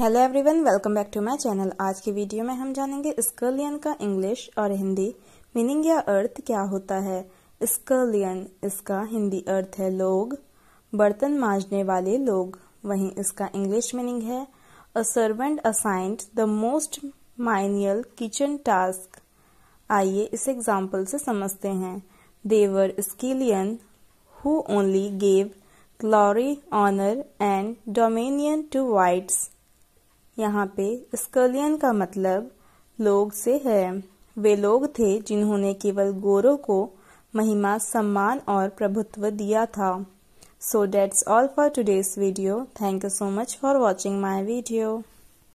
hello everyone welcome back to my channel आज की video में हम जानेंगे स्कर्लियन का इंग्लिश और हिंदी मीनिंग या अर्थ क्या होता है स्कर्लियन इसका हिंदी अर्थ है लोग बर्तन माजने वाले लोग वहीं इसका इंग्लिश मीनिंग है a servant assigned the most menial kitchen task आइए इस एग्जाम्पल से समझते हैं their scullion who only gave glory honour and dominion to whites यहाँ पे स्कलियन का मतलब लोग से है वे लोग थे जिन्होंने केवल गोरो को महिमा सम्मान और प्रभुत्व दिया था so that's all for today's video thank you so much for watching my video